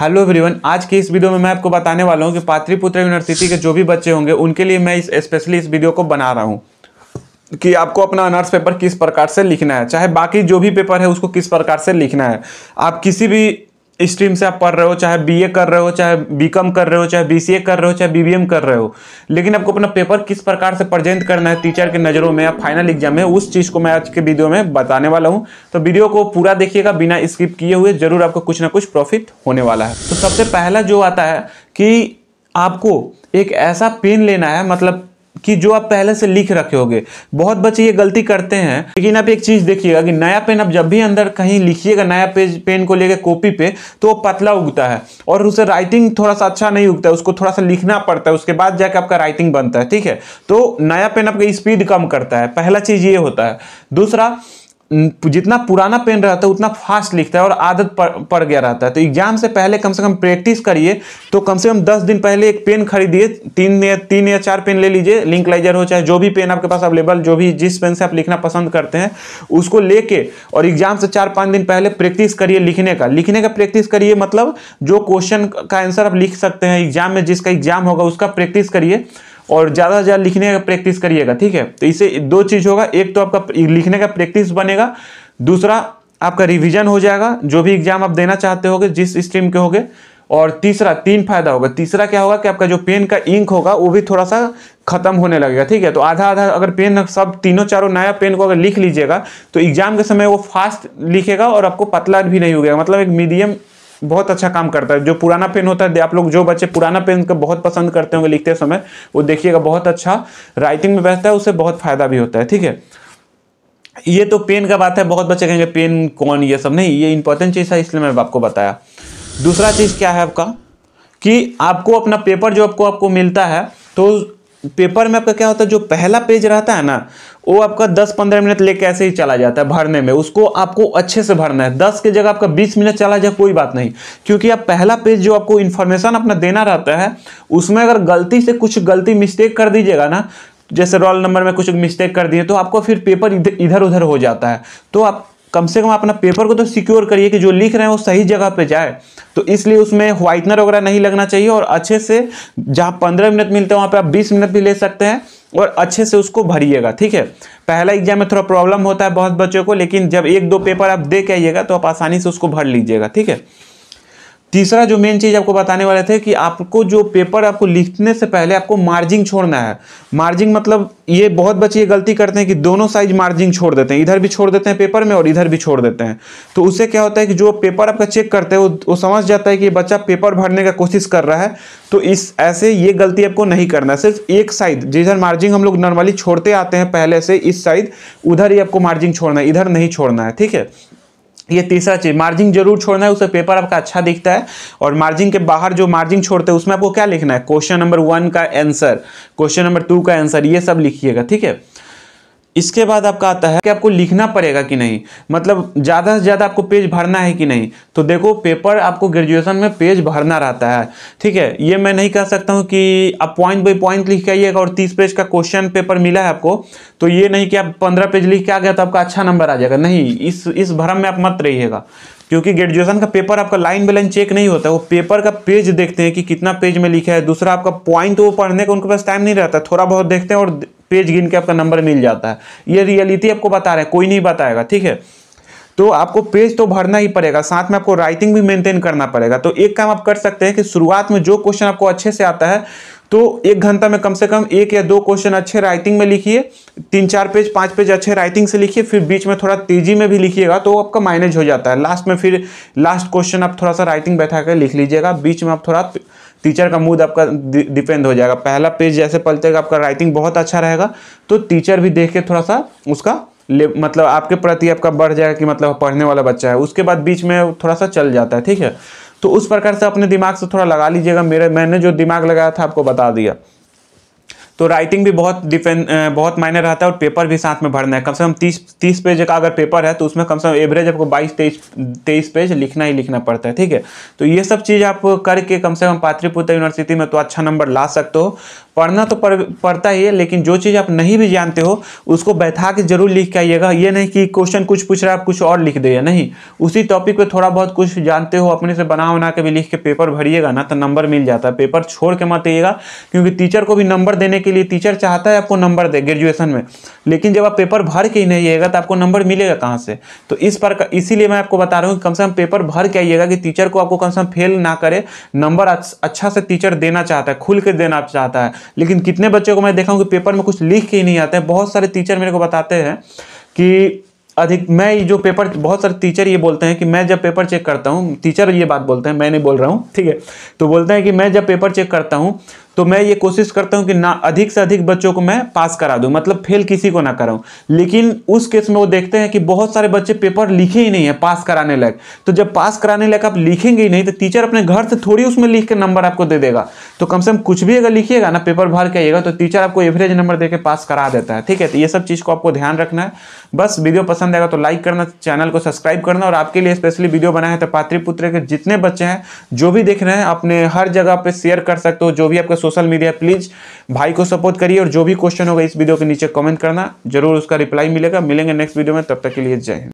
hello everyone आज की इस वीडियो में मैं आपको बताने वाला हूँ कि पात्रीपुत्र यूनिवर्सिटी के जो भी बच्चे होंगे उनके लिए मैं इस स्पेशली इस वीडियो को बना रहा हूँ कि आपको अपना अनर्स पेपर किस प्रकार से लिखना है चाहे बाकी जो भी पेपर है उसको किस प्रकार से लिखना है आप किसी भी स्ट्रीम से आप पढ़ रहे हो चाहे बीए कर रहे हो चाहे बीकॉम कर रहे हो चाहे बीसीए कर रहे हो चाहे बीबीएम कर रहे हो लेकिन आपको अपना पेपर किस प्रकार से प्रेजेंट करना है टीचर के नज़रों में या फाइनल एग्जाम में उस चीज़ को मैं आज के वीडियो में बताने वाला हूँ तो वीडियो को पूरा देखिएगा बिना स्किप किए हुए जरूर आपको कुछ ना कुछ प्रॉफिट होने वाला है तो सबसे पहला जो आता है कि आपको एक ऐसा पेन लेना है मतलब कि जो आप पहले से लिख रखे होगे बहुत बच्चे ये गलती करते हैं लेकिन आप एक चीज़ देखिएगा कि नया पेन आप जब भी अंदर कहीं लिखिएगा नया पेज पेन को लेकर कॉपी पे तो वो पतला उगता है और उसे राइटिंग थोड़ा सा अच्छा नहीं उगता है उसको थोड़ा सा लिखना पड़ता है उसके बाद जाकर आपका राइटिंग बनता है ठीक है तो नया पेन आपकी स्पीड कम करता है पहला चीज़ ये होता है दूसरा जितना पुराना पेन रहता है उतना फास्ट लिखता है और आदत पड़ गया रहता है तो एग्जाम से पहले कम से कम प्रैक्टिस करिए तो कम से कम दस दिन पहले एक पेन खरीदिए तीन या तीन या चार पेन ले लीजिए लिंक लाइजर हो चाहे जो भी पेन आपके पास अवेलेबल जो भी जिस पेन से आप लिखना पसंद करते हैं उसको लेके और एग्जाम से चार पाँच दिन पहले प्रैक्टिस करिए लिखने का लिखने का प्रैक्टिस करिए मतलब जो क्वेश्चन का आंसर आप लिख सकते हैं एग्जाम में जिसका एग्जाम होगा उसका प्रैक्टिस करिए और ज़्यादा से ज़्यादा लिखने का प्रैक्टिस करिएगा ठीक है तो इसे दो चीज़ होगा एक तो आपका लिखने का प्रैक्टिस बनेगा दूसरा आपका रिवीजन हो जाएगा जो भी एग्जाम आप देना चाहते होगे जिस स्ट्रीम के होगे और तीसरा तीन फायदा होगा तीसरा क्या होगा कि आपका जो पेन का इंक होगा वो भी थोड़ा सा खत्म होने लगेगा ठीक है तो आधा आधा अगर पेन सब तीनों चारों नया पेन को अगर लिख लीजिएगा तो एग्जाम के समय वो फास्ट लिखेगा और आपको पतला भी नहीं होगा मतलब एक मीडियम बहुत अच्छा काम करता है जो पुराना पेन होता है आप लोग जो बच्चे पुराना पेन का बहुत पसंद करते होंगे लिखते समय वो देखिएगा बहुत अच्छा राइटिंग में बैठता है उसे बहुत फायदा भी होता है ठीक है ये तो पेन का बात है बहुत बच्चे कहेंगे पेन कौन ये सब नहीं ये इंपॉर्टेंट चीज़ है इसलिए मैं आपको बताया दूसरा चीज़ क्या है आपका कि आपको अपना पेपर जो आपको आपको मिलता है तो पेपर में आपका क्या होता है जो पहला पेज रहता है ना वो आपका 10-15 मिनट लेके ऐसे ही चला जाता है भरने में उसको आपको अच्छे से भरना है 10 के जगह आपका 20 मिनट चला जाए कोई बात नहीं क्योंकि आप पहला पेज जो आपको इन्फॉर्मेशन अपना देना रहता है उसमें अगर गलती से कुछ गलती मिस्टेक कर दीजिएगा ना जैसे रोल नंबर में कुछ मिस्टेक कर दिए तो आपको फिर पेपर इधर उधर हो जाता है तो आप कम से कम अपना पेपर को तो सिक्योर करिए कि जो लिख रहे हैं वो सही जगह पे जाए तो इसलिए उसमें व्हाइटनर वगैरह नहीं लगना चाहिए और अच्छे से जहाँ पंद्रह मिनट मिलते हैं वहाँ पर आप बीस मिनट भी ले सकते हैं और अच्छे से उसको भरिएगा ठीक है पहला एग्जाम में थोड़ा प्रॉब्लम होता है बहुत बच्चों को लेकिन जब एक दो पेपर आप दे के आइएगा तो आप आसानी से उसको भर लीजिएगा ठीक है तीसरा जो मेन चीज़ आपको बताने वाले थे कि आपको जो पेपर आपको लिखने से पहले आपको मार्जिंग छोड़ना है मार्जिंग मतलब ये बहुत बच्चे ये गलती करते हैं कि दोनों साइज मार्जिंग छोड़ देते हैं इधर भी छोड़ देते हैं पेपर में और इधर भी छोड़ देते हैं तो उससे क्या होता है कि जो पेपर आपका चेक करते हैं वो, वो समझ जाता है कि बच्चा पेपर भरने का कोशिश कर रहा है तो इस ऐसे ये गलती आपको नहीं करना है सिर्फ एक साइड जिधर मार्जिंग हम लोग नॉर्मली छोड़ते आते हैं पहले से इस साइड उधर ही आपको मार्जिंग छोड़ना है इधर नहीं छोड़ना है ठीक है ये तीसरा चीज मार्जिन जरूर छोड़ना है उससे पेपर आपका अच्छा दिखता है और मार्जिन के बाहर जो मार्जिन छोड़ते हैं उसमें आपको क्या लिखना है क्वेश्चन नंबर वन का आंसर क्वेश्चन नंबर टू का आंसर ये सब लिखिएगा ठीक है इसके बाद आपका आता है कि आपको लिखना पड़ेगा कि नहीं मतलब ज़्यादा से ज़्यादा आपको पेज भरना है कि नहीं तो देखो पेपर आपको ग्रेजुएशन में पेज भरना रहता है ठीक है ये मैं नहीं कह सकता हूँ कि आप पॉइंट बाई पॉइंट लिख के आइएगा और तीस पेज का क्वेश्चन पेपर मिला है आपको तो ये नहीं कि आप पंद्रह पेज लिख के आ गया तो आपका अच्छा नंबर आ जाएगा नहीं इस इस भरम में आप मत रहिएगा क्योंकि ग्रेजुएशन का पेपर आपका लाइन बाई लाइन चेक नहीं होता है वो पेपर का पेज देखते हैं कि कितना पेज में लिखा है दूसरा आपका पॉइंट वो पढ़ने का उनके पास टाइम नहीं रहता थोड़ा बहुत देखते हैं और पेज गिन के आपका नंबर मिल जाता है ये रियलिटी आपको बता रहा है कोई नहीं बताएगा ठीक है तो आपको पेज तो भरना ही पड़ेगा साथ में आपको राइटिंग भी मेंटेन करना पड़ेगा तो एक काम आप कर सकते हैं कि शुरुआत में जो क्वेश्चन आपको अच्छे से आता है तो एक घंटा में कम से कम एक या दो क्वेश्चन अच्छे राइटिंग में लिखिए तीन चार पेज पाँच पेज अच्छे राइटिंग से लिखिए फिर बीच में थोड़ा तेजी में भी लिखिएगा तो आपका माइनेज हो जाता है लास्ट में फिर लास्ट क्वेश्चन आप थोड़ा सा राइटिंग बैठा कर लिख लीजिएगा बीच में आप थोड़ा टीचर का मूड आपका डिपेंड हो जाएगा पहला पेज जैसे पलटेगा आपका राइटिंग बहुत अच्छा रहेगा तो टीचर भी देख के थोड़ा सा उसका ले मतलब आपके प्रति आपका बढ़ जाएगा कि मतलब पढ़ने वाला बच्चा है उसके बाद बीच में थोड़ा सा चल जाता है ठीक है तो उस प्रकार से अपने दिमाग से थोड़ा लगा लीजिएगा मेरे मैंने जो दिमाग लगाया था आपको बता दिया तो राइटिंग भी बहुत डिपेंड बहुत मायने रहता है और पेपर भी साथ में भरना है कम से कम तीस तीस पेज का अगर पेपर है तो उसमें कम से कम एवरेज आपको बाईस तेईस तेईस पेज लिखना ही लिखना पड़ता है ठीक है तो ये सब चीज़ आप करके कम से कम पात्रीपुत्र यूनिवर्सिटी में तो अच्छा नंबर ला सकते हो पढ़ना तो पड़ता ही है लेकिन जो चीज़ आप नहीं भी जानते हो उसको बैठा के जरूर लिख के आइएगा ये नहीं कि क्वेश्चन कुछ पूछ रहा है आप कुछ और लिख दे नहीं उसी टॉपिक पे थोड़ा बहुत कुछ जानते हो अपने से बना बना के भी लिख के पेपर भरिएगा ना तो नंबर मिल जाता है पेपर छोड़ के मत आइएगा क्योंकि टीचर को भी नंबर देने के लिए टीचर चाहता है आपको नंबर दे ग्रेजुएसन में लेकिन जब आप पेपर भर के ही नहीं आइएगा तो आपको नंबर मिलेगा कहाँ से तो इस पर इसीलिए मैं आपको बता रहा हूँ कि कम से कम पेपर भर के आइएगा कि टीचर को आपको कम से कम फेल ना करे नंबर अच्छा से टीचर देना चाहता है खुल के देना चाहता है लेकिन कितने बच्चों को मैं देखा हूँ कि पेपर में कुछ लिख के ही नहीं आते हैं बहुत सारे टीचर मेरे को बताते हैं कि अधिक मैं जो पेपर बहुत सारे टीचर ये बोलते हैं कि मैं जब पेपर चेक करता हूँ टीचर ये बात बोलते हैं मैं नहीं बोल रहा हूँ ठीक है तो बोलते हैं कि मैं जब पेपर चेक करता हूँ तो मैं ये कोशिश करता हूँ कि ना अधिक से अधिक बच्चों को मैं पास करा दूँ मतलब फेल किसी को ना कराऊँ लेकिन उस केस में वो देखते हैं कि बहुत सारे बच्चे पेपर लिखे ही नहीं है पास कराने लायक तो जब पास कराने लायक आप लिखेंगे ही नहीं तो टीचर अपने घर से थोड़ी उसमें लिख के नंबर आपको दे देगा तो कम से कम कुछ भी अगर लिखिएगा ना पेपर भर के आइएगा तो टीचर आपको एवरेज नंबर दे पास करा देता है ठीक है तो ये सब चीज़ को आपको ध्यान रखना है बस वीडियो पसंद आएगा तो लाइक करना चैनल को सब्सक्राइब करना और आपके लिए स्पेशली वीडियो बनाए हैं तो पात्री पुत्र के जितने बच्चे हैं जो भी देख रहे हैं अपने हर जगह पर शेयर कर सकते हो जो भी आपका सोशल मीडिया प्लीज़ भाई को सपोर्ट करिए और जो भी क्वेश्चन होगा इस वीडियो के नीचे कमेंट करना जरूर उसका रिप्लाई मिलेगा मिलेंगे नेक्स्ट वीडियो में तब तक के लिए जय हिंद